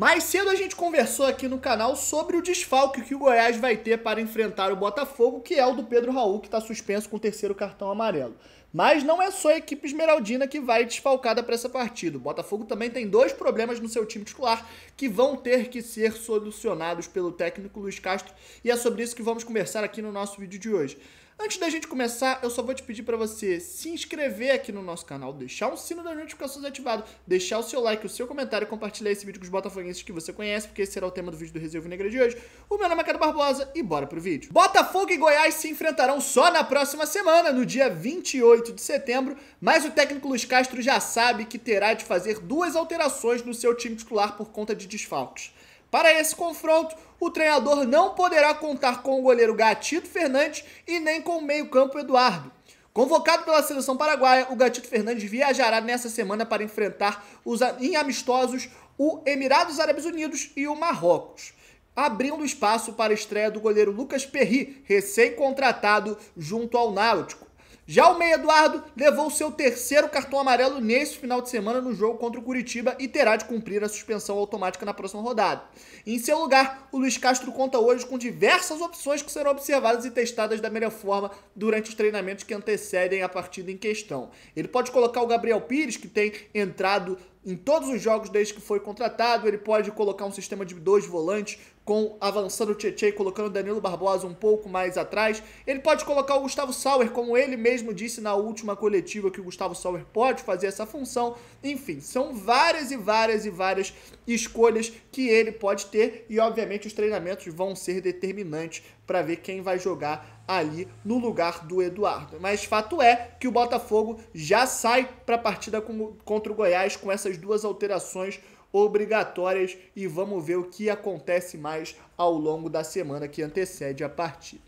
Mais cedo a gente conversou aqui no canal sobre o desfalque que o Goiás vai ter para enfrentar o Botafogo, que é o do Pedro Raul, que está suspenso com o terceiro cartão amarelo. Mas não é só a equipe esmeraldina que vai desfalcada para essa partida. O Botafogo também tem dois problemas no seu time titular que vão ter que ser solucionados pelo técnico Luiz Castro e é sobre isso que vamos conversar aqui no nosso vídeo de hoje. Antes da gente começar, eu só vou te pedir para você se inscrever aqui no nosso canal, deixar o sino das notificações ativado, deixar o seu like, o seu comentário, compartilhar esse vídeo com os botafoguenses que você conhece, porque esse será o tema do vídeo do Reserva Negra de hoje. O meu nome é Cado Barbosa e bora pro vídeo. Botafogo e Goiás se enfrentarão só na próxima semana, no dia 28 de setembro, mas o técnico Luiz Castro já sabe que terá de fazer duas alterações no seu time titular por conta de desfalques. Para esse confronto, o treinador não poderá contar com o goleiro Gatito Fernandes e nem com o meio-campo Eduardo. Convocado pela seleção paraguaia, o Gatito Fernandes viajará nessa semana para enfrentar os em amistosos o Emirados Árabes Unidos e o Marrocos, abrindo espaço para a estreia do goleiro Lucas Perry, recém-contratado junto ao Náutico. Já o Meia Eduardo levou seu terceiro cartão amarelo nesse final de semana no jogo contra o Curitiba e terá de cumprir a suspensão automática na próxima rodada. Em seu lugar, o Luiz Castro conta hoje com diversas opções que serão observadas e testadas da melhor forma durante os treinamentos que antecedem a partida em questão. Ele pode colocar o Gabriel Pires, que tem entrado em todos os jogos desde que foi contratado. Ele pode colocar um sistema de dois volantes, com avançando o Tietchan e colocando Danilo Barbosa um pouco mais atrás. Ele pode colocar o Gustavo Sauer, como ele mesmo disse na última coletiva que o Gustavo Sauer pode fazer essa função. Enfim, são várias e várias e várias escolhas que ele pode ter e, obviamente, os treinamentos vão ser determinantes para ver quem vai jogar ali no lugar do Eduardo. Mas fato é que o Botafogo já sai para a partida com, contra o Goiás com essas duas alterações obrigatórias e vamos ver o que acontece mais ao longo da semana que antecede a partida.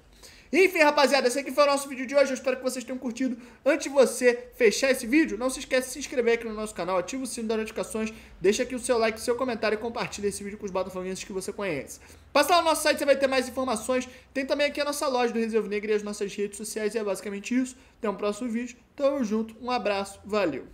Enfim, rapaziada, esse aqui foi o nosso vídeo de hoje. Eu espero que vocês tenham curtido. Antes de você fechar esse vídeo, não se esquece de se inscrever aqui no nosso canal, ativa o sino das notificações, deixa aqui o seu like, o seu comentário e compartilha esse vídeo com os botafoguenses que você conhece. Passa lá no nosso site, você vai ter mais informações. Tem também aqui a nossa loja do Reserva Negra e as nossas redes sociais. E é basicamente isso. Até um próximo vídeo. Tamo junto. Um abraço. Valeu.